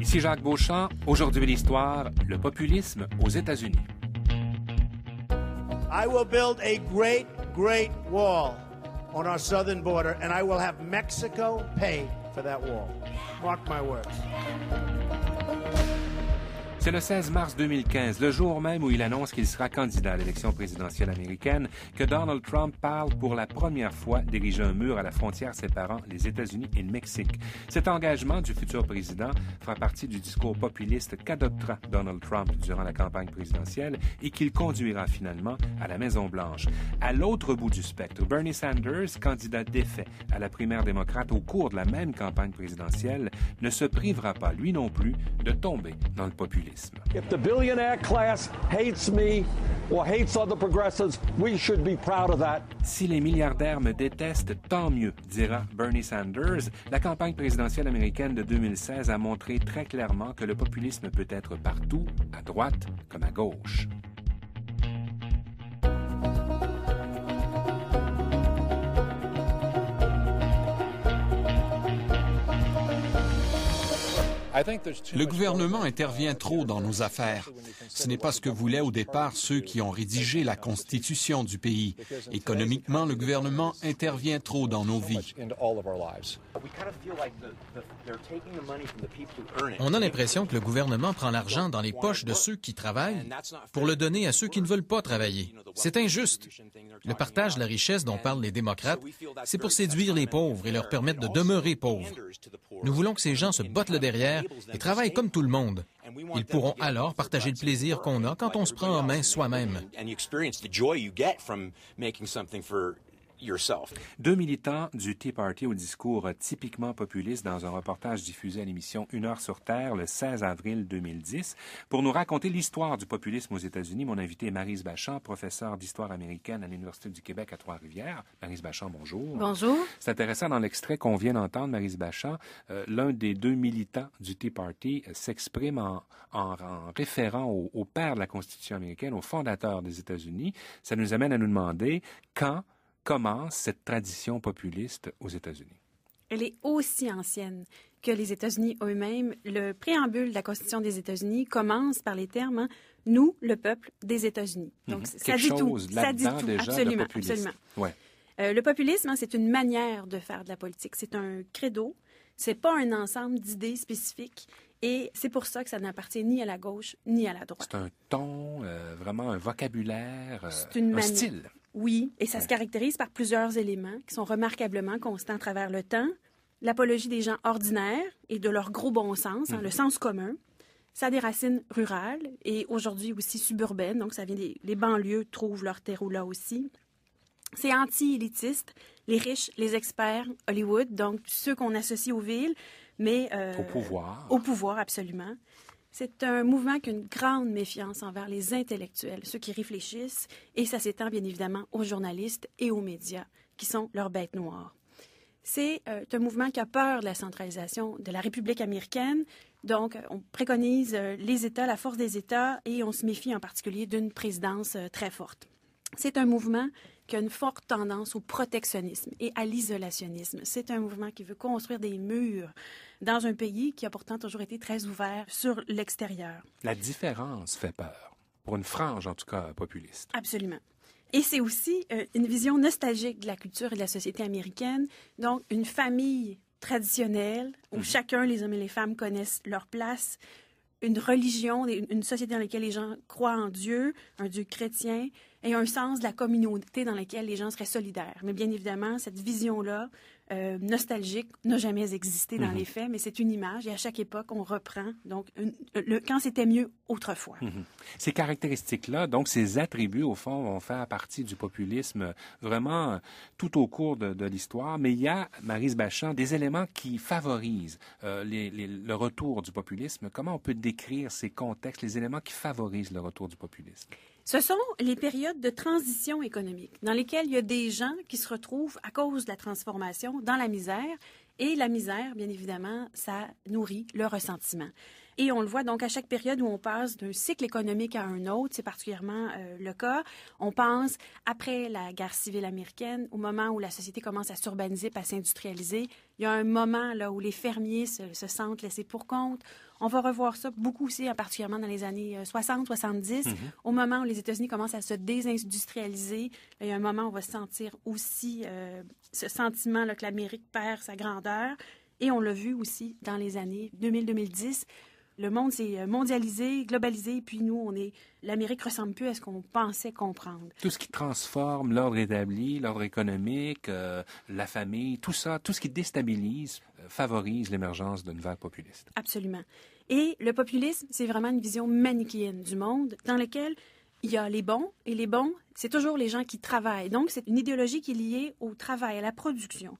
Ici Jacques Beauchamp, aujourd'hui l'histoire, le populisme aux États-Unis. I will build a great, great wall on our southern border, and I will have Mexico pay for that wall. Mark my words. C'est le 16 mars 2015, le jour même où il annonce qu'il sera candidat à l'élection présidentielle américaine, que Donald Trump parle pour la première fois d'ériger un mur à la frontière séparant les États-Unis et le Mexique. Cet engagement du futur président fera partie du discours populiste qu'adoptera Donald Trump durant la campagne présidentielle et qu'il conduira finalement à la Maison-Blanche. À l'autre bout du spectre, Bernie Sanders, candidat défait à la primaire démocrate au cours de la même campagne présidentielle, ne se privera pas, lui non plus, de tomber dans le populisme. Si les milliardaires me détestent, tant mieux, dira Bernie Sanders. La campagne présidentielle américaine de 2016 a montré très clairement que le populisme peut être partout, à droite comme à gauche. Le gouvernement intervient trop dans nos affaires. Ce n'est pas ce que voulaient au départ ceux qui ont rédigé la constitution du pays. Économiquement, le gouvernement intervient trop dans nos vies. On a l'impression que le gouvernement prend l'argent dans les poches de ceux qui travaillent pour le donner à ceux qui ne veulent pas travailler. C'est injuste. Le partage de la richesse dont parlent les démocrates, c'est pour séduire les pauvres et leur permettre de demeurer pauvres. Nous voulons que ces gens se bottent le derrière ils travaillent comme tout le monde. Ils pourront alors partager le plaisir qu'on a quand on se prend en main soi-même. Deux militants du Tea Party au discours typiquement populiste dans un reportage diffusé à l'émission Une heure sur Terre le 16 avril 2010 pour nous raconter l'histoire du populisme aux États-Unis. Mon invité est Marise Bachand, professeure d'histoire américaine à l'Université du Québec à Trois-Rivières. Marise Bachand, bonjour. Bonjour. C'est intéressant dans l'extrait qu'on vient d'entendre, Marise Bachand, euh, l'un des deux militants du Tea Party euh, s'exprime en, en, référant au, au père de la Constitution américaine, au fondateur des États-Unis. Ça nous amène à nous demander quand commence cette tradition populiste aux États-Unis? Elle est aussi ancienne que les États-Unis eux-mêmes. Le préambule de la Constitution des États-Unis commence par les termes hein, Nous, le peuple des États-Unis ». Mhm. Donc, ça, dit tout. ça dit tout. Déjà absolument, absolument. Ouais. Euh, le populisme, hein, c'est une manière de faire de la politique. C'est un credo. C'est pas un ensemble d'idées spécifiques. Et c'est pour ça que ça n'appartient ni à la gauche ni à la droite. C'est un ton, euh, vraiment un vocabulaire, euh, un style. Oui, et ça se caractérise par plusieurs éléments qui sont remarquablement constants à travers le temps. L'apologie des gens ordinaires et de leur gros bon sens, hein, mhm. le sens commun. Ça a des racines rurales et aujourd'hui aussi suburbaines, donc ça vient des les banlieues trouvent leur terreau là aussi. C'est anti-élitiste, les riches, les experts, Hollywood, donc ceux qu'on associe aux villes, mais... Euh, au pouvoir. Au pouvoir, absolument. C'est un mouvement qui a une grande méfiance envers les intellectuels, ceux qui réfléchissent, et ça s'étend bien évidemment aux journalistes et aux médias, qui sont leurs bêtes noires. C'est euh, un mouvement qui a peur de la centralisation de la République américaine. Donc, euh, on préconise euh, les États, la force des États, et on se méfie en particulier d'une présidence très forte c'est un mouvement qui a une forte tendance au protectionnisme et à l'isolationnisme. C'est un mouvement qui veut construire des murs dans un pays qui a pourtant toujours été très ouvert sur l'extérieur. La différence fait peur, pour une frange en tout cas populiste. Absolument. Et c'est aussi euh, une vision nostalgique de la culture et de la société américaine, donc une famille traditionnelle où mhm. chacun, les hommes et les femmes, connaissent leur place, une religion, une société dans laquelle les gens croient en Dieu, un Dieu chrétien, et un sens de la communauté dans laquelle les gens seraient solidaires. Mais bien évidemment, cette vision-là euh, nostalgique n'a jamais existé dans mhm. les faits, mais c'est une image et à chaque époque, on reprend. Donc, euh, quand c'était mieux autrefois. Mhm. Ces caractéristiques-là, donc ces attributs, au fond, vont faire partie du populisme vraiment euh, tout au cours de, l'histoire. Mais il y a, Marise Bachand, des éléments qui favorisent le retour du populisme. Comment on peut décrire ces contextes, les éléments qui favorisent le retour du populisme? Ce sont les périodes de transition économique dans lesquelles il y a des gens qui se retrouvent à cause de la transformation dans la misère et la misère, bien évidemment, ça nourrit le ressentiment. Et on le voit donc à chaque période où on passe d'un cycle économique à un autre, c'est particulièrement euh, le cas. On pense après la guerre civile américaine, au moment où la société commence à s'urbaniser, à s'industrialiser, il y a un moment là où les fermiers se, sentent laissés pour compte. On va revoir ça beaucoup aussi, hein, particulièrement dans les années 60, euh, 70, mm-hmm. au moment où les États-Unis commencent à se désindustrialiser. il y a un moment où on va sentir aussi euh, ce sentiment là, que l'Amérique perd sa grandeur. Et on l'a vu aussi dans les années 2000-2010, le monde s'est euh, mondialisé, globalisé, puis nous, on est l'Amérique ressemble plus à ce qu'on pensait comprendre. Tout ce qui transforme l'ordre établi, l'ordre économique, euh, la famille, tout ça, tout ce qui déstabilise, euh, favorise l'émergence d'une vague populiste. Absolument. Et le populisme, c'est vraiment une vision manichéenne du monde dans laquelle il y a les bons, et les bons, c'est toujours les gens qui travaillent. Donc, c'est une idéologie qui est liée au travail, à la production.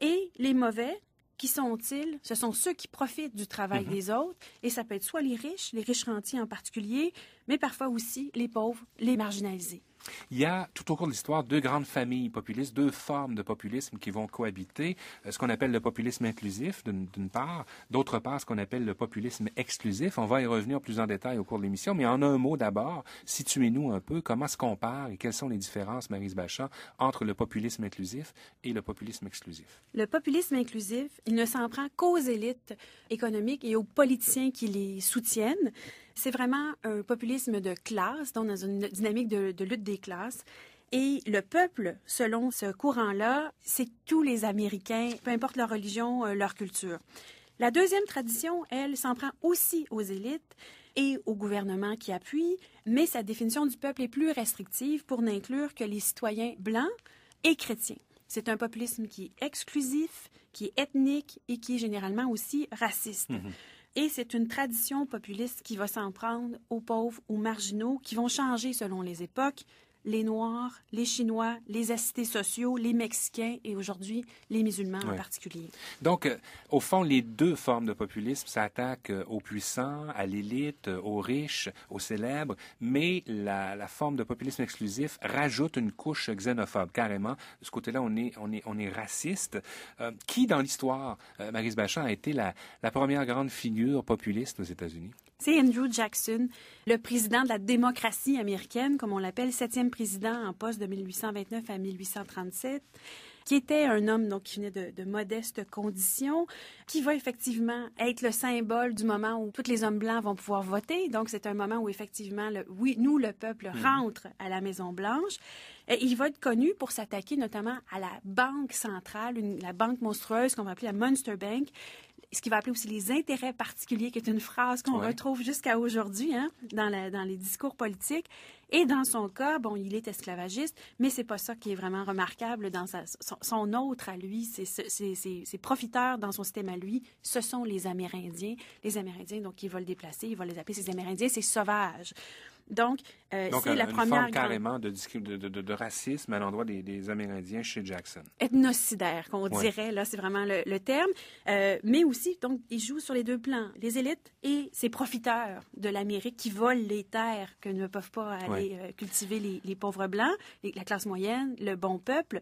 Et les mauvais, qui sont-ils? Ce sont ceux qui profitent du travail mhm. des autres. Et ça peut être soit les riches, les riches rentiers en particulier, mais parfois aussi les pauvres, les marginalisés. Il y a tout au cours de l'histoire deux grandes familles populistes, deux formes de populisme qui vont cohabiter, euh, ce qu'on appelle le populisme inclusif d'une part, d'autre part ce qu'on appelle le populisme exclusif. On va y revenir plus en détail au cours de l'émission, mais en un mot d'abord, situez-nous un peu comment se compare et quelles sont les différences, Marise Bachand, entre le populisme inclusif et le populisme exclusif. Le populisme inclusif, il ne s'en prend qu'aux élites économiques et aux politiciens qui les soutiennent. C'est vraiment un populisme de classe, dans une dynamique de, lutte des classes. Et le peuple, selon ce courant-là, c'est tous les Américains, peu importe leur religion, euh, leur culture. La deuxième tradition, elle, s'en prend aussi aux élites et au gouvernement qui appuie, mais sa définition du peuple est plus restrictive pour n'inclure que les citoyens blancs et chrétiens. C'est un populisme qui est exclusif, qui est ethnique et qui est généralement aussi raciste. Mm-hmm. Et c'est une tradition populiste qui va s'en prendre aux pauvres, aux marginaux, qui vont changer selon les époques, les Noirs, les Chinois, les assistés sociaux, les Mexicains et aujourd'hui les musulmans en particulier. Donc, euh, au fond, les deux formes de populisme s'attaquent euh, aux puissants, à l'élite, euh, aux riches, aux célèbres, mais la, forme de populisme exclusif rajoute une couche xénophobe, carrément. De ce côté-là, on est, raciste. qui, dans l'histoire, marie Marise a été la première grande figure populiste aux États-Unis? C'est Andrew Jackson, le président de la démocratie américaine, comme on l'appelle, septième président en poste de 1829 à 1837 qui était un homme donc qui venait de, modestes conditions, qui va effectivement être le symbole du moment où tous les hommes blancs vont pouvoir voter. Donc c'est un moment où effectivement, le, oui, nous le peuple mhm. rentre à la Maison Blanche. Et il va être connu pour s'attaquer notamment à la banque centrale, la banque monstrueuse qu'on va appeler la Monster Bank, ce qu'il va appeler aussi les intérêts particuliers, qui est une phrase qu'on retrouve jusqu'à aujourd'hui hein, dans, les discours politiques. Et dans son cas, bon, il est esclavagiste, mais c'est pas ça qui est vraiment remarquable dans son, autre à lui. Ses profiteurs dans son système à lui, ce sont les Amérindiens. Les Amérindiens, donc, il va déplacer, ils va les appeler ces Amérindiens, c'est sauvages. Euh, donc, c'est la première. Forme carrément de, de, de, de, racisme à l'endroit des, Amérindiens chez Jackson. Ethnocidaire, qu'on dirait, là, c'est vraiment le, terme. Euh, mais aussi, donc, il joue sur les deux plans, les élites et ces profiteurs de l'Amérique qui volent les terres que ne peuvent pas aller euh, cultiver les, pauvres blancs, la classe moyenne, le bon peuple.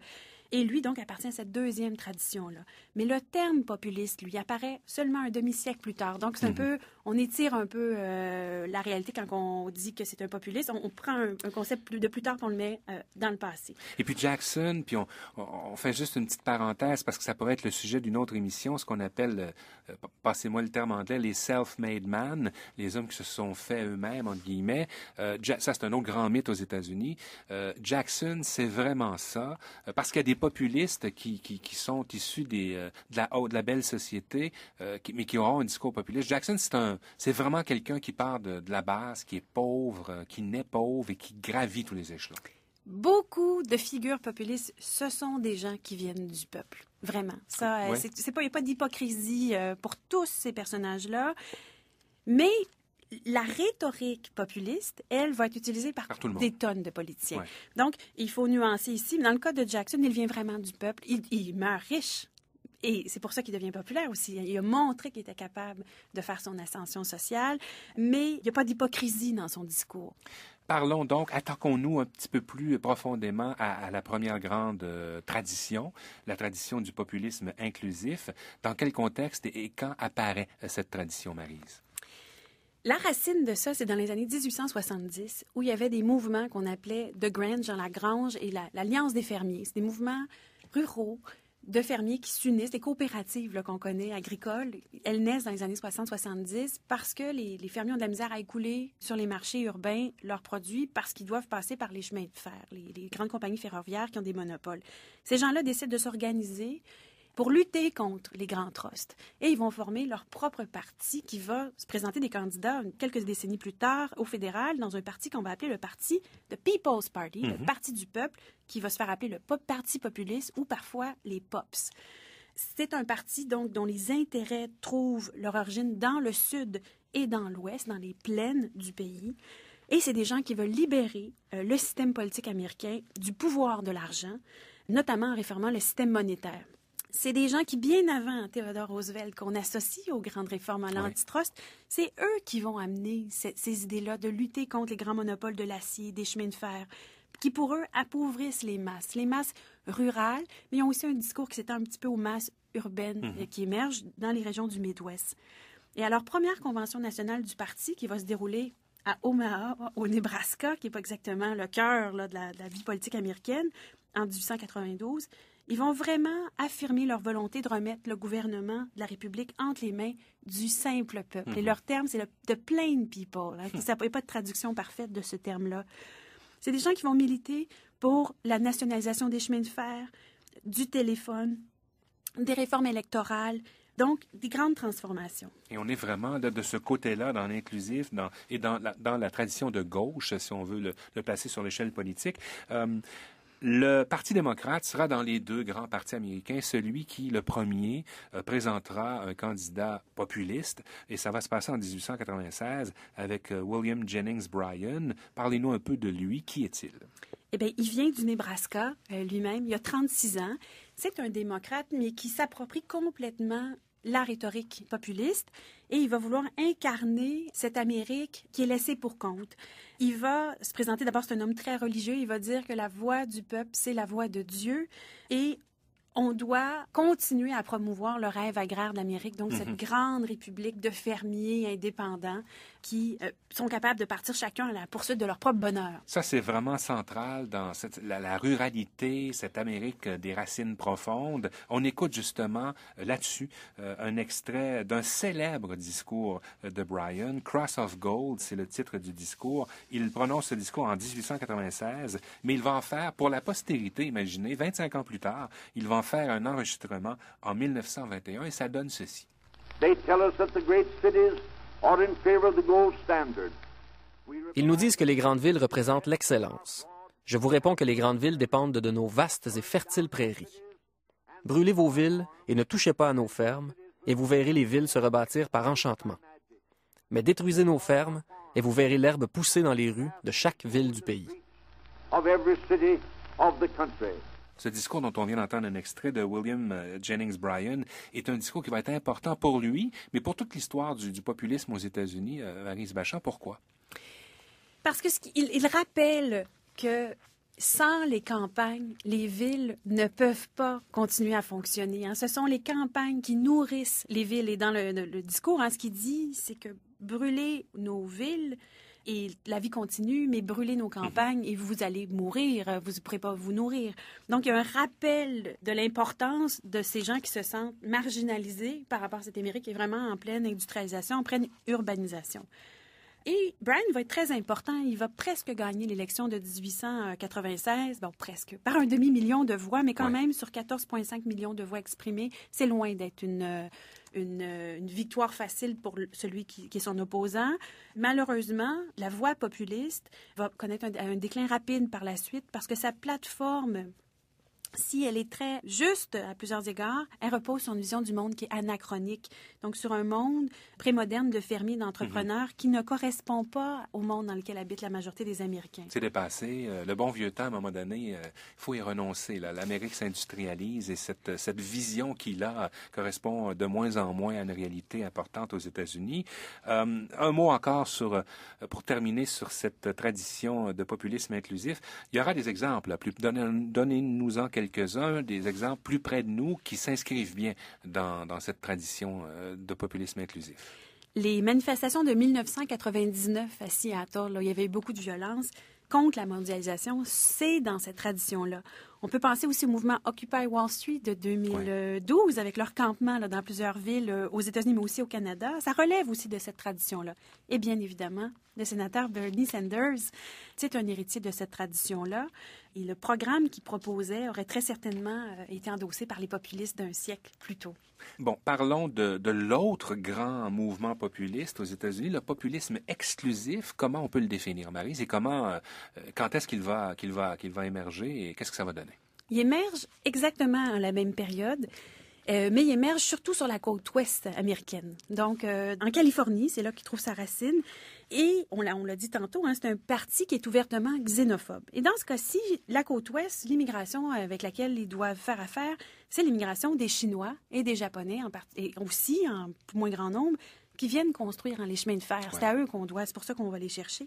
Et lui, donc, appartient à cette deuxième tradition-là. Mais le terme populiste, lui, apparaît seulement un demi-siècle plus tard. Donc, c'est un mhm. peu, on étire un peu euh, la réalité quand on dit que c'est un populiste. On, prend un, concept de plus tard, qu'on le met euh, dans le passé. Et puis Jackson, puis on, fait juste une petite parenthèse parce que ça pourrait être le sujet d'une autre émission, ce qu'on appelle, euh, passez-moi le terme anglais, les self-made men, les hommes qui se sont faits eux-mêmes, entre guillemets. ça, c'est un autre grand mythe aux États-Unis. Jackson, c'est vraiment ça, parce qu'il y a des populistes qui, sont issus de, la, belle société, mais qui auront un discours populiste. Jackson, c'est un c'est vraiment quelqu'un qui part de, la base, qui est pauvre, euh, qui naît pauvre et qui gravit tous les échelons. Beaucoup de figures populistes, ce sont des gens qui viennent du peuple. Vraiment. Ça, euh, c'est, pas, il n'y a pas d'hypocrisie euh, pour tous ces personnages-là. Mais la rhétorique populiste, elle, va être utilisée par, des tonnes de politiciens. Donc, il faut nuancer ici. Dans le cas de Jackson, il vient vraiment du peuple. Il, il meurt riche. Et c'est pour ça qu'il devient populaire aussi. Il a montré qu'il était capable de faire son ascension sociale, mais il n'y a pas d'hypocrisie dans son discours. Parlons donc, attaquons-nous un petit peu plus profondément à, la première grande euh, tradition, la tradition du populisme inclusif. Dans quel contexte et, quand apparaît euh, cette tradition, Marise? La racine de ça, c'est dans les années 1870, où il y avait des mouvements qu'on appelait The Grange, la grange et l'Alliance des fermiers. C'est des mouvements ruraux de fermiers qui s'unissent, les coopératives qu'on connaît agricoles. Elles naissent dans les années 60-70 parce que les, fermiers ont de la misère à écouler sur les marchés urbains leurs produits parce qu'ils doivent passer par les chemins de fer, les, les grandes compagnies ferroviaires qui ont des monopoles. Ces gens-là décident de s'organiser pour lutter contre les grands trusts. Et ils vont former leur propre parti qui va se présenter des candidats quelques décennies plus tard au fédéral dans un parti qu'on va appeler le parti de People's Party, le mhm. parti du peuple, qui va se faire appeler le pop parti populiste ou parfois les Pops. C'est un parti donc dont les intérêts trouvent leur origine dans le sud et dans l'ouest, dans les plaines du pays. Et c'est des gens qui veulent libérer euh, le système politique américain du pouvoir de l'argent, notamment en réformant le système monétaire c'est des gens qui, bien avant Theodore Roosevelt, qu'on associe aux grandes réformes à l'antitrust, c'est eux qui vont amener ces, idées-là de lutter contre les grands monopoles de l'acier, des chemins de fer, qui pour eux appauvrissent les masses, les masses rurales, mais ils ont aussi un discours qui s'étend un petit peu aux masses urbaines mhm. euh, qui émergent dans les régions du Midwest. Et à leur première convention nationale du parti, qui va se dérouler à Omaha, au Nebraska, qui n'est pas exactement le cœur de, de, la, vie politique américaine, en 1892, ils vont vraiment affirmer leur volonté de remettre le gouvernement de la République entre les mains du simple peuple. Et mhm. leur terme, c'est the plain people. Hein. Il ça n'est pas de traduction parfaite de ce terme-là. C'est des gens qui vont militer pour la nationalisation des chemins de fer, du téléphone, des réformes électorales, donc, des grandes transformations. Et on est vraiment de, ce côté-là, dans l'inclusif et dans la, dans la, tradition de gauche, si on veut le, passer placer sur l'échelle politique. Euh, le Parti démocrate sera dans les deux grands partis américains celui qui, le premier, euh, présentera un candidat populiste et ça va se passer en 1896 avec euh, William Jennings Bryan. Parlez-nous un peu de lui. Qui est-il? Eh bien, il vient du Nebraska euh, lui-même. Il a 36 ans. C'est un démocrate, mais qui s'approprie complètement la rhétorique populiste et il va vouloir incarner cette Amérique qui est laissée pour compte il va se présenter d'abord, c'est un homme très religieux, il va dire que la voix du peuple, c'est la voix de Dieu. Et on doit continuer à promouvoir le rêve agraire d'Amérique, donc cette mhm. grande république de fermiers indépendants qui euh, sont capables de partir chacun à la poursuite de leur propre bonheur. Ça, c'est vraiment central dans la, ruralité, cette Amérique des racines profondes. On écoute justement euh, là-dessus euh, un extrait d'un célèbre discours de Bryan, Cross of Gold, c'est le titre du discours. Il prononce ce discours en 1896, mais il va en faire pour la postérité, imaginez, 25 ans plus tard, il va en en faire un enregistrement en 1921 et ça donne ceci. Ils nous disent que les grandes villes représentent l'excellence. Je vous réponds que les grandes villes dépendent de nos vastes et fertiles prairies. Brûlez vos villes et ne touchez pas à nos fermes, et vous verrez les villes se rebâtir par enchantement. Mais détruisez nos fermes, et vous verrez l'herbe pousser dans les rues de chaque ville du pays. Ce discours dont on vient d'entendre un extrait de William euh, Jennings Bryan est un discours qui va être important pour lui, mais pour toute l'histoire du, populisme aux États-Unis, euh, Maryse Pourquoi? Parce qu'il rappelle que sans les campagnes, les villes ne peuvent pas continuer à fonctionner. Hein. Ce sont les campagnes qui nourrissent les villes. Et dans le, discours, hein, ce qu'il dit, c'est que brûler nos villes, et la vie continue, mais brûlez nos mhm. campagnes et vous allez mourir, euh, vous ne pourrez pas vous nourrir. Donc, il y a un rappel de l'importance de ces gens qui se sentent marginalisés par rapport à cette Amérique qui est vraiment en pleine industrialisation, en pleine urbanisation. Et Brian va être très important. Il va presque gagner l'élection de 1896, bon, presque, par un demi-million de voix, mais quand même, sur 14,5 millions de voix exprimées, c'est loin d'être une, euh, euh, une, victoire facile pour celui qui, est son opposant. Malheureusement, la voix populiste va connaître un déclin rapide par la suite parce que sa plateforme si elle est très juste à plusieurs égards, elle repose sur une vision du monde qui est anachronique. Donc, sur un monde prémoderne de fermiers, d'entrepreneurs mhm. qui ne correspond pas au monde dans lequel habite la majorité des Américains. C'est dépassé. Euh, le bon vieux temps, à un moment donné, euh, il faut y renoncer. L'Amérique s'industrialise et cette, euh, cette vision qu'il a correspond de moins en moins à une réalité importante aux États-Unis. un mot encore sur, pour terminer sur cette tradition de populisme inclusif. Il y aura des exemples. Donnez-nous-en quelques quelques-uns des exemples plus près de nous qui s'inscrivent bien dans, cette tradition euh, de populisme inclusif. Les manifestations de 1999 à Seattle, là, il y avait eu beaucoup de violence contre la mondialisation, c'est dans cette tradition-là. On peut penser aussi au mouvement Occupy Wall Street de 2012 avec leur campement là, dans plusieurs villes euh, aux États-Unis, mais aussi au Canada. Ça relève aussi de cette tradition-là. Et bien évidemment, le sénateur Bernie Sanders, c'est un héritier de cette tradition-là. Et le programme qu'il proposait aurait très certainement euh, été endossé par les populistes d'un siècle plus tôt. Bon, parlons de, l'autre grand mouvement populiste aux États-Unis, le populisme exclusif. Comment on peut le définir, Marie? Et comment, euh, euh, quand est-ce qu'il va, qu'il va, qu'il va émerger et qu'est-ce que ça va donner? Il émerge exactement à la même période. mais il émerge surtout sur la côte ouest américaine. Donc, en Californie, c'est là qu'il trouve sa racine. Et on l'a, dit tantôt, hein, c'est un parti qui est ouvertement xénophobe. Et dans ce cas-ci, la côte ouest, l'immigration avec laquelle ils doivent faire affaire, c'est l'immigration des Chinois et des Japonais, en et aussi en moins grand nombre, qui viennent construire hein, les chemins de fer. C'est à eux qu'on doit, c'est pour ça qu'on va les chercher.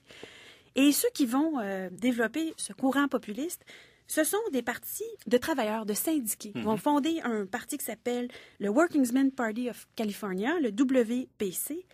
Et ceux qui vont euh, développer ce courant populiste, ce sont des partis de travailleurs, de syndiqués. Ils vont mhm. fonder un parti qui s'appelle le Workingsmen Party of California, le WPC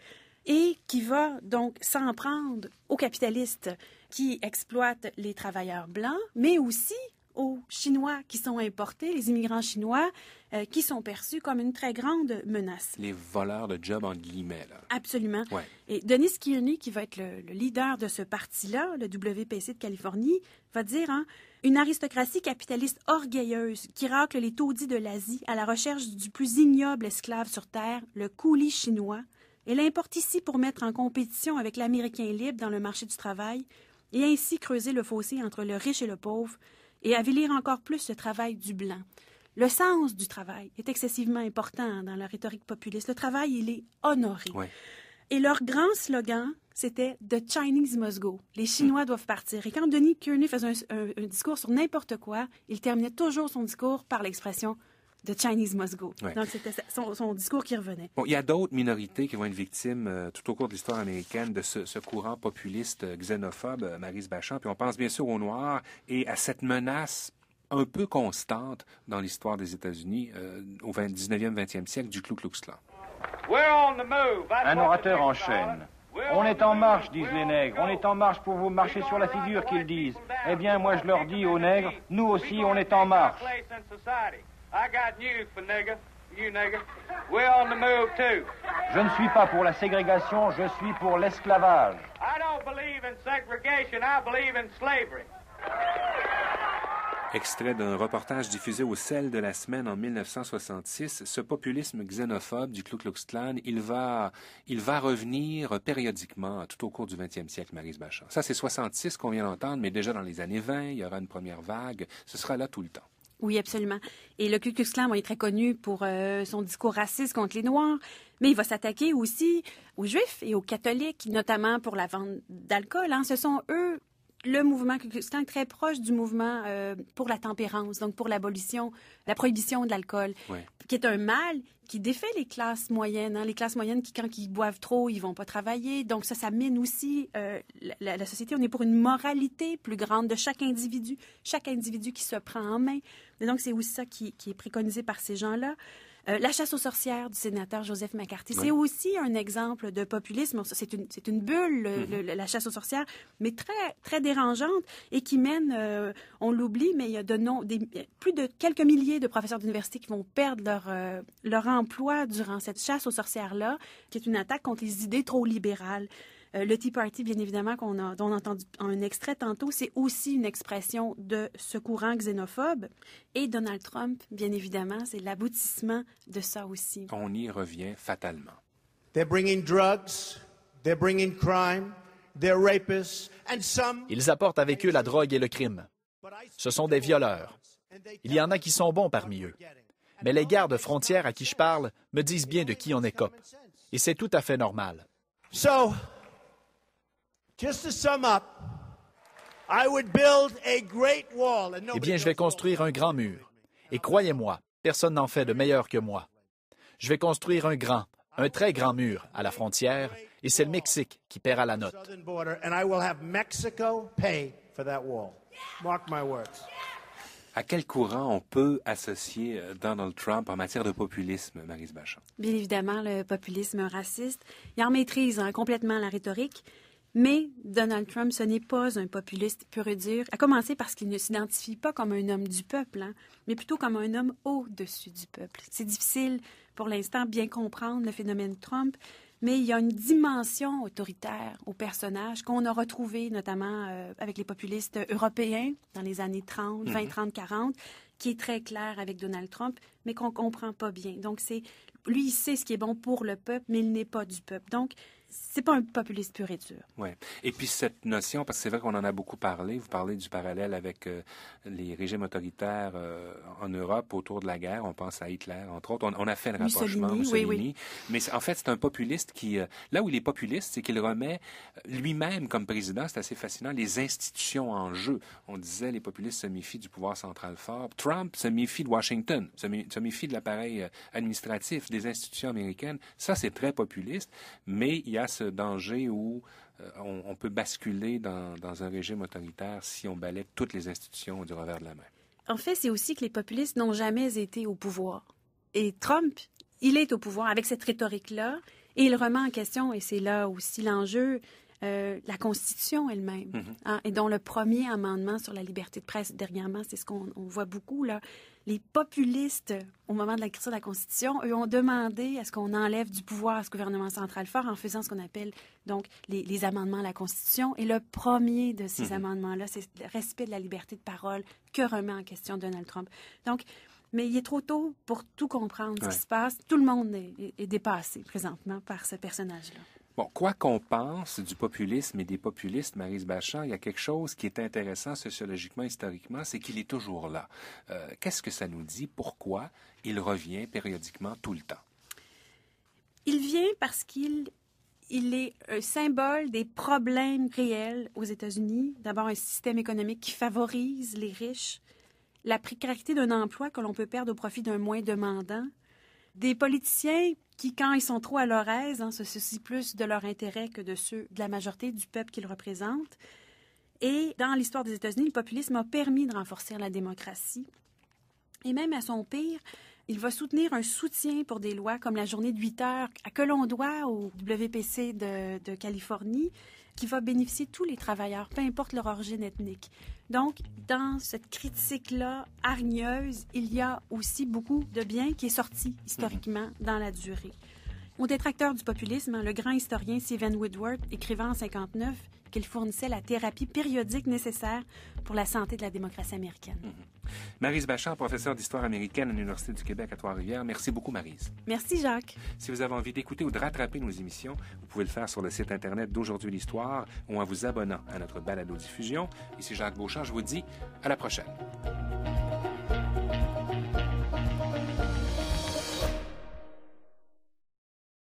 et qui va donc s'en prendre aux capitalistes qui exploitent les travailleurs blancs, mais aussi aux Chinois qui sont importés, les immigrants chinois, euh, qui sont perçus comme une très grande menace. Les voleurs de jobs, en guillemets. Absolument. Et Denis Kearney, qui va être le, leader de ce parti-là, le WPC de Californie, va dire hein, Une aristocratie capitaliste orgueilleuse qui racle les taudis de l'Asie à la recherche du plus ignoble esclave sur Terre, le coulis chinois, elle importe ici pour mettre en compétition avec l'Américain libre dans le marché du travail et ainsi creuser le fossé entre le riche et le pauvre et avilir encore plus le travail du blanc. Le sens du travail est excessivement important dans la rhétorique populiste. Le travail, il est honoré. Et leur grand slogan, c'était The Chinese must go. Les Chinois doivent partir. Et quand Denis Kearney faisait un discours sur n'importe quoi, il terminait toujours son discours par l'expression The Chinese Must Donc, c'était son, discours qui revenait. Bon, il y a d'autres minorités qui vont être victimes euh, tout au cours de l'histoire américaine de ce, courant populiste xénophobe, marise euh, Maryse Bachand. Puis on pense bien sûr aux Noirs et à cette menace un peu constante dans l'histoire des États-Unis euh, au 19e, 20e siècle du Ku Klux Klan. Un orateur enchaîne. « On est en marche, disent les nègres. On est en marche pour vous marcher sur la figure, qu'ils disent. Eh bien, moi, je leur dis aux nègres, nous aussi, on est en marche. Je ne suis pas pour la ségrégation, je suis pour l'esclavage. Extrait d'un reportage diffusé au sel de la semaine en 1966, ce populisme xénophobe du Ku Klux Klan, il va, il va revenir périodiquement tout au cours du 20e siècle, Marise Bachand. Ça, c'est 66 qu'on vient d'entendre, mais déjà dans les années 20, il y aura une première vague. Ce sera là tout le temps. Oui, absolument. Et le Ku Klux Klan, est très connu pour euh, son discours raciste contre les Noirs, mais il va s'attaquer aussi aux Juifs et aux catholiques, notamment pour la vente d'alcool. Hein. Ce sont eux le mouvement qui est très proche du mouvement euh, pour la tempérance, donc pour l'abolition, la prohibition de l'alcool, qui est un mal qui défait les classes moyennes. Hein. les classes moyennes qui, quand ils boivent trop, ils vont pas travailler. Donc ça, ça mine aussi euh, la, société. On est pour une moralité plus grande de chaque individu, chaque individu qui se prend en main. Et donc c'est aussi ça qui est préconisé par ces gens-là. Euh, la chasse aux sorcières du sénateur Joseph McCarthy, c'est aussi un exemple de populisme. C'est une, bulle, mm-hmm. la chasse aux sorcières, mais très, dérangeante et qui mène, euh, on l'oublie, mais il y a de plus de quelques milliers de professeurs d'université qui vont perdre euh, leur emploi durant cette chasse aux sorcières-là, qui est une attaque contre les idées trop libérales. Euh, le Tea Party, bien évidemment, qu'on a, dont on a entendu un extrait tantôt, c'est aussi une expression de ce courant xénophobe. Et Donald Trump, bien évidemment, c'est l'aboutissement de ça aussi. On y revient fatalement. Ils apportent avec eux la drogue et le crime. Ce sont des violeurs. Il y en a qui sont bons parmi eux. Mais les gardes frontières à qui je parle me disent bien de qui on écope. Et c'est tout à fait normal. Eh bien, je vais construire un grand mur. Et croyez-moi, personne n'en fait de meilleur que moi. Je vais construire un grand, un très grand mur à la frontière, et c'est le Mexique qui paiera la note. À quel courant on peut associer euh, Donald Trump en matière de populisme, Marise Bachand? Bien évidemment, le populisme raciste. Il en maîtrise hein, complètement la rhétorique. Mais Donald Trump, ce n'est pas un populiste pur et dur, à commencer parce qu'il ne s'identifie pas comme un homme du peuple, hein, mais plutôt comme un homme au-dessus du peuple. C'est difficile pour l'instant bien comprendre le phénomène Trump, mais il y a une dimension autoritaire au personnage qu'on a retrouvé notamment euh, avec les populistes européens dans les années 30, 20, 30, 40, qui est très claire avec Donald Trump, mais qu'on ne comprend pas bien. Donc c'est lui, il sait ce qui est bon pour le peuple, mais il n'est pas du peuple. Donc c'est pas un populiste pur et dur. Oui. Et puis cette notion, parce que c'est vrai qu'on en a beaucoup parlé, vous parlez du parallèle avec euh, les régimes autoritaires euh, en Europe autour de la guerre, on pense à Hitler, entre autres. On, a fait le rapprochement, Mussolini, Mais en fait, c'est un populiste qui... Euh, là où il est populiste, c'est qu'il remet lui-même comme président, c'est assez fascinant, les institutions en jeu. On disait, les populistes se méfient du pouvoir central fort. Trump se méfie de Washington, se, se méfie de l'appareil administratif, des institutions américaines. Ça, c'est très populiste, mais il y a ce danger où euh, on, peut basculer dans, un régime autoritaire si on balaie toutes les institutions du revers de la main. En fait, c'est aussi que les populistes n'ont jamais été au pouvoir. Et Trump, il est au pouvoir avec cette rhétorique-là, et il remet en question, et c'est là aussi l'enjeu, euh, la Constitution elle-même, mhm. hein, et dont le premier amendement sur la liberté de presse, dernièrement, c'est ce qu'on voit beaucoup, là, les populistes, au moment de l'écriture de la Constitution, eux ont demandé à ce qu'on enlève du pouvoir à ce gouvernement central fort en faisant ce qu'on appelle donc les, amendements à la Constitution. Et le premier de ces mhm. amendements-là, c'est le respect de la liberté de parole que remet en question Donald Trump. mais il est trop tôt pour tout comprendre ce qui se passe. Tout le monde est dépassé présentement par ce personnage-là. Bon, quoi qu'on pense du populisme et des populistes, Marise Bachand, il y a quelque chose qui est intéressant sociologiquement, historiquement, c'est qu'il est toujours là. Euh, qu'est-ce que ça nous dit? Pourquoi il revient périodiquement tout le temps? Il vient parce qu'il il est un symbole des problèmes réels aux États-Unis. D'abord, un système économique qui favorise les riches, la précarité d'un emploi que l'on peut perdre au profit d'un moins demandant, des politiciens qui, quand ils sont trop à leur aise, hein, se soucient plus de leur intérêt que de ceux de la majorité du peuple qu'ils représentent. Et dans l'histoire des États-Unis, le populisme a permis de renforcer la démocratie. Et même à son pire, il va soutenir un soutien pour des lois comme la journée de 8 heures que l'on doit au WPC de, Californie qui va bénéficier tous les travailleurs, peu importe leur origine ethnique. Donc, dans cette critique-là hargneuse, il y a aussi beaucoup de bien qui est sorti historiquement mm-hmm. dans la durée. Au détracteur du populisme, le grand historien Stephen Woodward, écrivant en 59, qu'il fournissait la thérapie périodique nécessaire pour la santé de la démocratie américaine. Mhm. Marise Bachard, professeure d'histoire américaine à l'Université du Québec à Trois-Rivières. Merci beaucoup, Marise. Merci, Jacques. Si vous avez envie d'écouter ou de rattraper nos émissions, vous pouvez le faire sur le site Internet d'Aujourd'hui l'Histoire ou en vous abonnant à notre balado-diffusion. Ici Jacques Beauchamp, je vous dis à la prochaine.